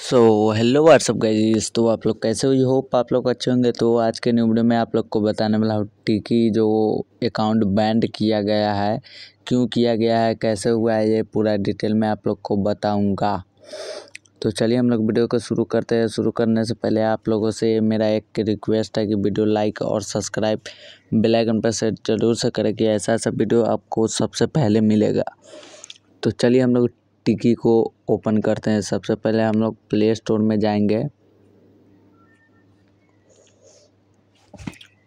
so hello what's up guys तो आप लोग कैसे हुई होप आप लोग अच्छे होंगे तो आज के न्यू वीडियो में आप लोग को बताने वाला हूँ टिकी जो अकाउंट बैंड किया गया है क्यों किया गया है कैसे हुआ है ये पूरा डिटेल में आप लोग को बताऊँगा तो चलिए हम लोग वीडियो को शुरू करते हैं शुरू करने से पहले आप लोगों से मेरा एक रिक्वेस्ट है कि वीडियो लाइक और सब्सक्राइब बेल आइकन पर सेट जरूर से करें कि ऐसा ऐसा वीडियो आपको सबसे पहले मिलेगा तो चलिए हम लोग टिकी को ओपन करते हैं सबसे पहले हम लोग प्ले स्टोर में जाएंगे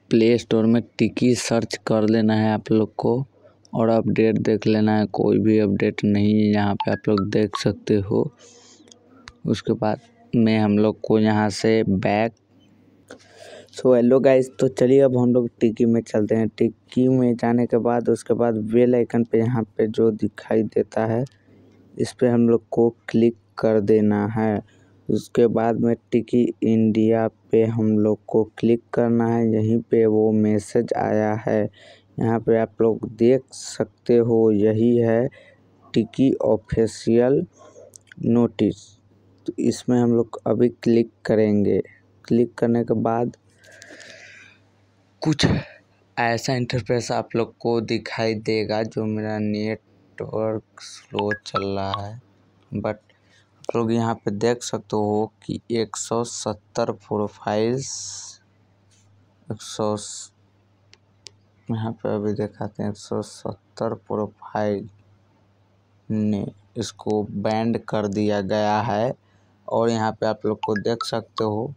प्ले स्टोर में टिकी सर्च कर लेना है आप लोग को और अपडेट देख लेना है कोई भी अपडेट नहीं है यहाँ पे आप लोग देख सकते हो उसके बाद में हम लोग को यहाँ से बैक सो हेलो गाइस तो चलिए अब हम लोग टिक्की में चलते हैं टिक्की में जाने के बाद उसके बाद वेल आइकन पे यहाँ पे जो दिखाई देता है इस पर हम लोग को क्लिक कर देना है उसके बाद में टिकी इंडिया पे हम लोग को क्लिक करना है यहीं पे वो मैसेज आया है यहाँ पे आप लोग देख सकते हो यही है टिकी ऑफिशियल नोटिस तो इसमें हम लोग अभी क्लिक करेंगे क्लिक करने के बाद कुछ ऐसा इंटरफेस आप लोग को दिखाई देगा जो मेरा नेट नेटवर्क स्लो चल रहा है बट आप लोग यहाँ पे देख सकते हो कि 170 प्रोफाइल्स सौ यहाँ पे अभी दिखाते हैं 170 प्रोफाइल ने इसको बैंड कर दिया गया है और यहाँ पे आप लोग को देख सकते हो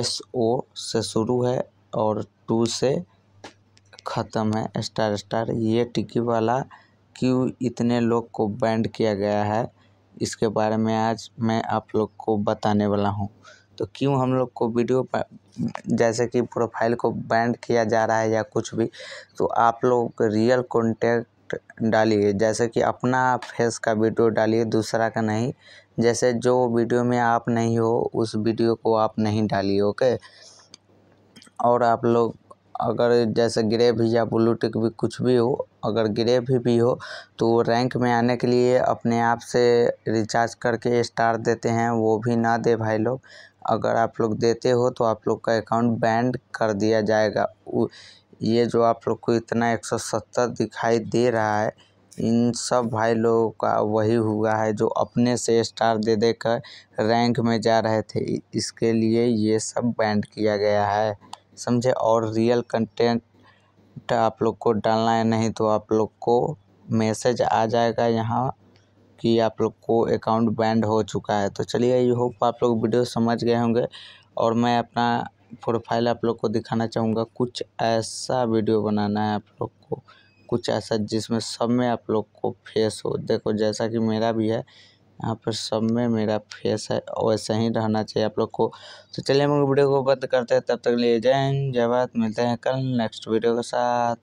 एस ओ से शुरू है और टू से ख़त्म है स्टार स्टार ये टिकी वाला क्यों इतने लोग को बैंड किया गया है इसके बारे में आज मैं आप लोग को बताने वाला हूँ तो क्यों हम लोग को वीडियो जैसे कि प्रोफाइल को बैंड किया जा रहा है या कुछ भी तो आप लोग रियल कॉन्टेक्ट डालिए जैसे कि अपना फेस का वीडियो डालिए दूसरा का नहीं जैसे जो वीडियो में आप नहीं हो उस वीडियो को आप नहीं डालिए ओके और आप लोग अगर जैसे भी या ब्लू टिक भी कुछ भी हो अगर ग्रे भी भी हो तो वो रैंक में आने के लिए अपने आप से रिचार्ज करके स्टार देते हैं वो भी ना दे भाई लोग अगर आप लोग देते हो तो आप लोग का अकाउंट बैंड कर दिया जाएगा ये जो आप लोग को इतना एक सौ सत्तर दिखाई दे रहा है इन सब भाई लोगों का वही हुआ है जो अपने से स्टार दे देकर रैंक में जा रहे थे इसके लिए ये सब बैंड किया गया है समझे और रियल कंटेंट आप लोग को डालना है नहीं तो आप लोग को मैसेज आ जाएगा यहाँ कि आप लोग को अकाउंट बैंड हो चुका है तो चलिए आई होप आप लोग वीडियो समझ गए होंगे और मैं अपना प्रोफाइल आप लोग को दिखाना चाहूँगा कुछ ऐसा वीडियो बनाना है आप लोग को कुछ ऐसा जिसमें सब में आप लोग को फेस हो देखो जैसा कि मेरा भी है यहाँ पर सब में मेरा फेस है वैसा ही रहना चाहिए आप लोग को तो चलिए हम लोग वीडियो को बंद करते हैं तब तक लिए जय हिंद जय भारत मिलते हैं कल नेक्स्ट वीडियो के साथ